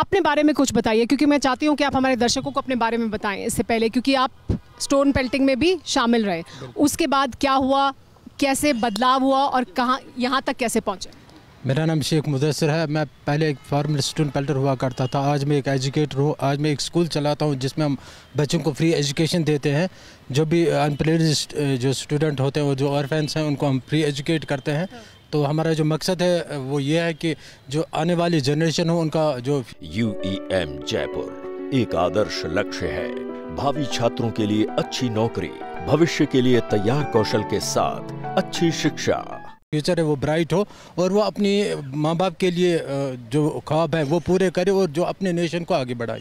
अपने बारे में कुछ बताइए क्योंकि मैं चाहती हूँ कि आप हमारे दर्शकों को अपने बारे में बताएं इससे पहले क्योंकि आप स्टोन पेल्टिंग में भी शामिल रहे उसके बाद क्या हुआ कैसे बदलाव हुआ और कहाँ यहाँ तक कैसे पहुँचे मेरा नाम शेख मुदसर है मैं पहले एक फार्मल स्टोन पेल्टर हुआ करता था आज मैं एक एजुकेटर हूँ आज मैं एक स्कूल चलाता हूँ जिसमें हम बच्चों को फ्री एजुकेशन देते हैं जो भी अनप्लेड जो स्टूडेंट होते हैं वो जो ऑरफेंस हैं उनको हम फ्री एजुकेट करते हैं तो हमारा जो मकसद है वो ये है कि जो आने वाली जनरेशन हो उनका जो यू e जयपुर एक आदर्श लक्ष्य है भावी छात्रों के लिए अच्छी नौकरी भविष्य के लिए तैयार कौशल के साथ अच्छी शिक्षा फ्यूचर है वो ब्राइट हो और वो अपने माँ बाप के लिए जो ख्वाब है वो पूरे करे और जो अपने नेशन को आगे बढ़ाए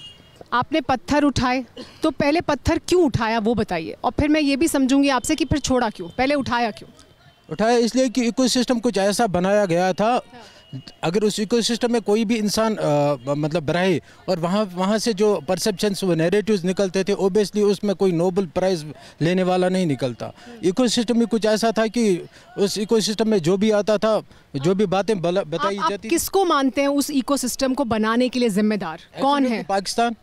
आपने पत्थर उठाए तो पहले पत्थर क्यों उठाया वो बताइए और फिर मैं ये भी समझूंगी आपसे कि फिर छोड़ा क्यों पहले उठाया क्यों उठाया इसलिए कि इकोसिस्टम कुछ ऐसा बनाया गया था अगर उस इकोसिस्टम में कोई भी इंसान मतलब रहे और वहाँ वहाँ से जो परसेप्शन वो नेरेटिव्स निकलते थे ओबियसली उसमें कोई नोबल प्राइज़ लेने वाला नहीं निकलता इकोसिस्टम में कुछ ऐसा था कि उस इकोसिस्टम में जो भी आता था जो भी बातें बताई जाती किसको मानते हैं उस इकोसिस्टम को बनाने के लिए जिम्मेदार कौन है पाकिस्तान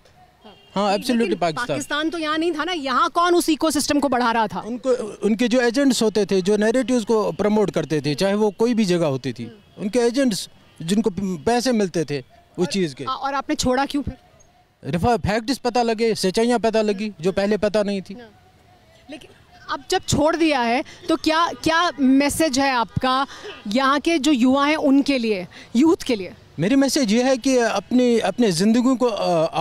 हाँ पाकिस्तान पाकिस्तान तो यहाँ नहीं था ना यहाँ कौन उस इकोसिस्टम को बढ़ा रहा था उनको उनके जो एजेंट्स होते थे जो नैरेटिव को प्रमोट करते थे चाहे वो कोई भी जगह होती थी हम्म। उनके एजेंट्स जिनको पैसे मिलते थे उस चीज़ के और आपने छोड़ा क्यों फिर फैक्ट्स पता लगे सच्चाइयाँ पता लगी हम्म। जो पहले पता नहीं थी हाँ। लेकिन अब जब छोड़ दिया है तो क्या क्या मैसेज है आपका यहाँ के जो युवा हैं उनके लिए यूथ के लिए मेरी मैसेज ये है कि अपनी अपने ज़िंदगी को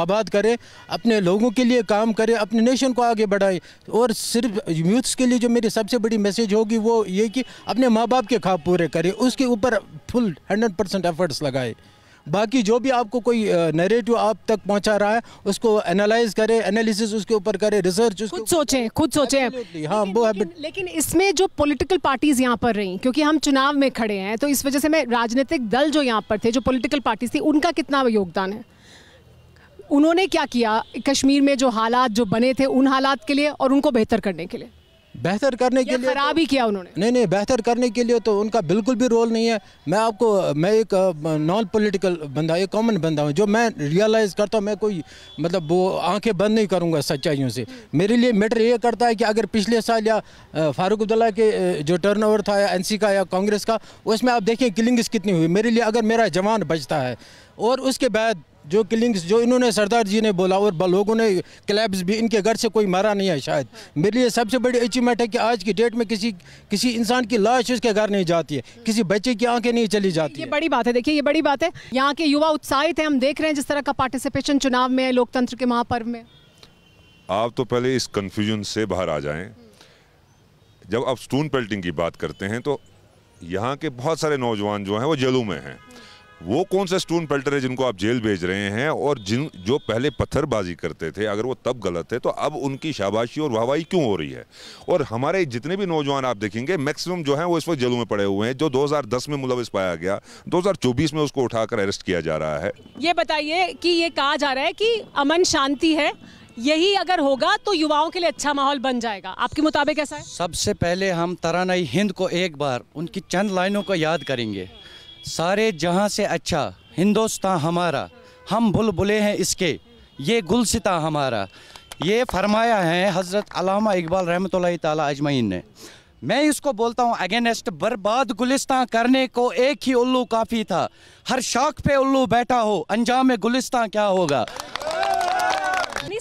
आबाद करें अपने लोगों के लिए काम करें अपने नेशन को आगे बढ़ाएं और सिर्फ यूथ्स के लिए जो मेरी सबसे बड़ी मैसेज होगी वो ये कि अपने माँ बाप के ख्वाब पूरे करें उसके ऊपर फुल हंड्रेड परसेंट एफर्ट्स लगाए बाकी जो भी आपको कोई नरेटिव आप तक पहुंचा रहा है उसको एनालाइज करें एनालिसिस उसके ऊपर करें रिसर्च खुद सोचें खुद सोचें हाँ वो लेकिन, लेकिन इसमें जो पॉलिटिकल पार्टीज यहाँ पर रही क्योंकि हम चुनाव में खड़े हैं तो इस वजह से मैं राजनीतिक दल जो यहाँ पर थे जो पोलिटिकल पार्टीज थी उनका कितना योगदान है उन्होंने क्या किया कश्मीर में जो हालात जो बने थे उन हालात के लिए और उनको बेहतर करने के लिए बेहतर करने के लिए खराब तो- ही किया उन्होंने नहीं नहीं बेहतर करने के लिए तो उनका बिल्कुल भी रोल नहीं है मैं आपको मैं एक नॉन पॉलिटिकल बंदा एक कॉमन बंदा हूँ जो मैं रियलाइज़ करता हूँ मैं कोई मतलब वो आंखें बंद नहीं करूँगा सच्चाइयों से मेरे लिए मैटर ये करता है कि अगर पिछले साल या फारूक अब्दुल्ला के जो टर्न था या एनसी का या कांग्रेस का उसमें आप देखें किलिंग्स कितनी हुई मेरे लिए अगर मेरा जवान बचता है और उसके बाद जो किलिंग्स जो इन्होंने सरदार जी ने बोला और लोगों ने क्लैब्स भी इनके घर से कोई मारा नहीं है शायद मेरे लिए सबसे बड़ी अचीवमेंट है कि आज की डेट में किसी किसी इंसान की लाश उसके घर नहीं जाती है किसी बच्चे की आंखें नहीं चली जाती ये बड़ी बात है देखिए ये बड़ी बात है यहाँ के युवा उत्साहित हैं हम देख रहे हैं जिस तरह का पार्टिसिपेशन चुनाव में है लोकतंत्र के महापर्व में आप तो पहले इस कन्फ्यूजन से बाहर आ जाए जब आप स्टून पेल्टिंग की बात करते हैं तो यहाँ के बहुत सारे नौजवान जो हैं वो जेलों में हैं वो कौन सा स्टोन पेल्टर है जिनको आप जेल भेज रहे हैं और जिन जो पहले पत्थरबाजी करते थे अगर वो तब गलत है तो अब उनकी शाबाशी और वाहवाही क्यों हो रही है और हमारे जितने भी नौजवान आप देखेंगे मैक्सिमम जो है वो इस वक्त जेलों में पड़े हुए हैं जो 2010 में मुलविस पाया गया 2024 में उसको उठाकर अरेस्ट किया जा रहा है ये बताइए कि ये कहा जा रहा है कि अमन शांति है यही अगर होगा तो युवाओं के लिए अच्छा माहौल बन जाएगा आपके मुताबिक ऐसा है सबसे पहले हम तरानाई हिंद को एक बार उनकी चंद लाइनों को याद करेंगे सारे जहां से अच्छा हिंदुस्तान हमारा हम बुलबुले हैं इसके ये गुलसिता हमारा ये फरमाया है हज़रत अलामा इकबाल रहमत तजमैन अजमैन ने मैं इसको बोलता हूँ अगेनेस्ट बर्बाद गुलिस्तान करने को एक ही उल्लू काफ़ी था हर शाख पे उल्लू बैठा हो अंजाम में गुलिस्तान क्या होगा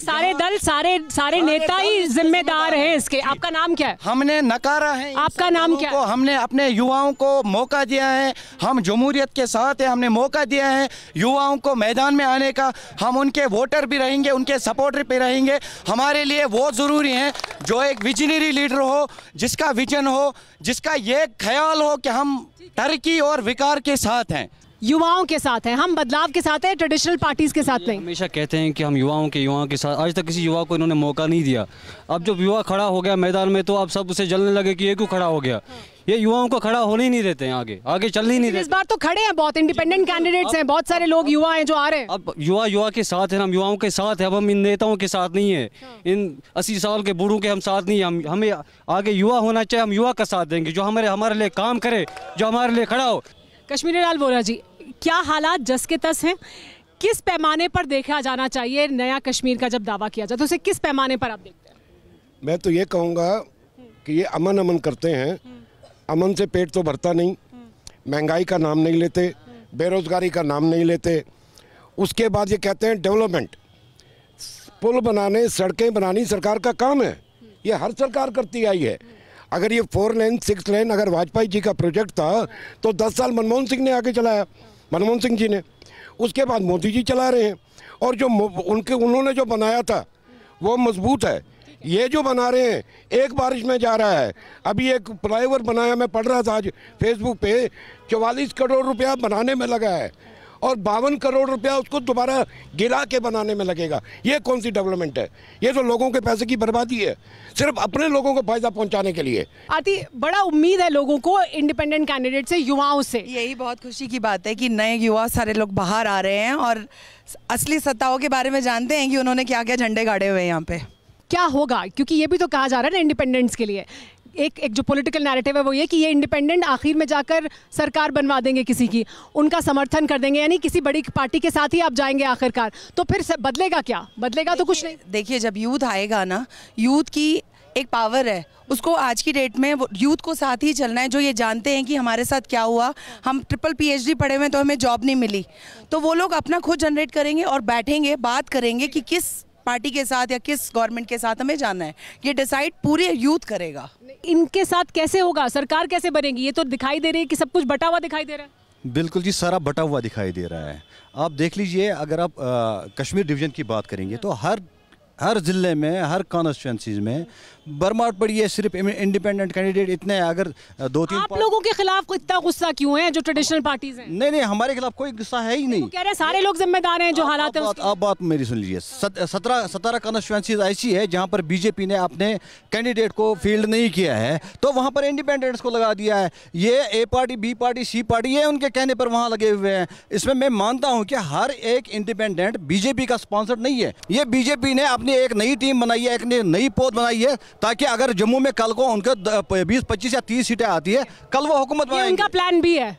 सारे दल सारे सारे नेता ही जिम्मेदार हैं इसके आपका नाम क्या है हमने नकारा है आपका नाम क्या है हमने अपने युवाओं को मौका दिया है हम जमहूरियत के साथ है हमने मौका दिया है युवाओं को मैदान में आने का हम उनके वोटर भी रहेंगे उनके सपोर्टर भी रहेंगे हमारे लिए वो ज़रूरी है जो एक विजनरी लीडर हो जिसका विजन हो जिसका ये ख्याल हो कि हम तरक्की और विकार के साथ हैं युवाओं के साथ हैं हम बदलाव के साथ हैं ट्रेडिशनल पार्टीज के साथ नहीं हमेशा कहते हैं कि हम युवाओं के युवाओं के साथ आज तक किसी युवा को इन्होंने मौका नहीं दिया अब जब युवा खड़ा हो गया मैदान में तो अब सब उसे जलने लगे कि ये क्यों खड़ा हो गया ये युवाओं को खड़ा होने ही नहीं देते हैं आगे आगे चल ही नहीं रहे इस बार तो खड़े हैं बहुत इंडिपेंडेंट कैंडिडेट्स हैं बहुत सारे लोग युवा हैं जो आ रहे हैं अब युवा युवा के साथ हैं हम युवाओं के साथ हैं अब हम इन नेताओं के साथ नहीं है हाँ। इन अस्सी साल के बूढ़ों के हम साथ नहीं है हम हमें आगे युवा होना चाहिए हम युवा का साथ देंगे जो हमारे हमारे लिए काम करे जो हमारे लिए खड़ा हो कश्मीरी लाल बोरा जी क्या हालात जस के तस हैं किस पैमाने पर देखा जाना चाहिए नया कश्मीर का जब दावा किया जाए तो उसे किस पैमाने पर आप देखते हैं मैं तो ये कहूँगा कि ये अमन अमन करते हैं अमन से पेट तो भरता नहीं महंगाई का नाम नहीं लेते बेरोज़गारी का नाम नहीं लेते उसके बाद ये कहते हैं डेवलपमेंट पुल बनाने सड़कें बनानी सरकार का काम है ये हर सरकार करती आई है अगर ये फोर लेन सिक्स लेन अगर वाजपेयी जी का प्रोजेक्ट था तो दस साल मनमोहन सिंह ने आगे चलाया मनमोहन सिंह जी ने उसके बाद मोदी जी चला रहे हैं और जो उनके उन्होंने जो बनाया था वो मजबूत है ये जो बना रहे हैं एक बारिश में जा रहा है अभी एक फ्लाईओवर बनाया मैं पढ़ रहा था आज फेसबुक पे चौवालीस करोड़ रुपया बनाने में लगा है और बावन करोड़ रुपया उसको दोबारा गिरा के बनाने में लगेगा ये कौन सी डेवलपमेंट है ये तो लोगों के पैसे की बर्बादी है सिर्फ अपने लोगों को फायदा पहुंचाने के लिए आती बड़ा उम्मीद है लोगों को इंडिपेंडेंट कैंडिडेट से युवाओं से यही बहुत खुशी की बात है कि नए युवा सारे लोग बाहर आ रहे हैं और असली सत्ताओं के बारे में जानते हैं कि उन्होंने क्या क्या झंडे गाड़े हुए हैं यहाँ पे क्या होगा क्योंकि ये भी तो कहा जा रहा है ना इंडिपेंडेंस के लिए एक एक जो पॉलिटिकल नैरेटिव है वो ये कि ये इंडिपेंडेंट आखिर में जाकर सरकार बनवा देंगे किसी की उनका समर्थन कर देंगे यानी किसी बड़ी पार्टी के साथ ही आप जाएंगे आखिरकार तो फिर बदलेगा क्या बदलेगा तो कुछ नहीं देखिए जब यूथ आएगा ना यूथ की एक पावर है उसको आज की डेट में यूथ को साथ ही चलना है जो ये जानते हैं कि हमारे साथ क्या हुआ हम ट्रिपल पीएचडी पढ़े हुए तो हमें जॉब नहीं मिली तो वो लोग अपना खुद जनरेट करेंगे और बैठेंगे बात करेंगे कि किस पार्टी के साथ या किस गवर्नमेंट के साथ हमें जाना है ये डिसाइड पूरे यूथ करेगा इनके साथ कैसे होगा सरकार कैसे बनेगी ये तो दिखाई दे रही है कि सब कुछ बटा हुआ दिखाई दे रहा है बिल्कुल जी सारा बटा हुआ दिखाई दे रहा है आप देख लीजिए अगर आप आ, कश्मीर डिवीज़न की बात करेंगे तो हर हर ज़िले में हर कॉन्स्टिट्यूंसीज़ में बर्मा पड़ी है सिर्फ इंडिपेंडेंट कैंडिडेट इतने हैं अगर दो तीन आप लोगों के खिलाफ इतना गुस्सा क्यों है जो ट्रेडिशनल पार्टीज हैं नहीं नहीं हमारे खिलाफ कोई गुस्सा है ही नहीं कह रहे सारे लोग जिम्मेदार हैं जो हालात है आप बात मेरी सुन लीजिए सत्रह सत्रह कॉन्स्टिट्यूंसीज ऐसी है जहाँ पर बीजेपी ने अपने कैंडिडेट को फील्ड नहीं किया है तो वहाँ पर इंडिपेंडेंट्स को लगा दिया है ये A party B party C party ये उनके कहने पर वहाँ लगे हुए हैं इसमें मैं मानता हूँ कि हर एक इंडिपेंडेंट बीजेपी का स्पॉन्सर नहीं है ये बीजेपी ने अपनी एक नई टीम बनाई है एक नई पोत बनाई है ताकि अगर जम्मू में कल को उनके बीस पच्चीस या तीस सीटें आती है कल वो हुकूमत उनका प्लान भी है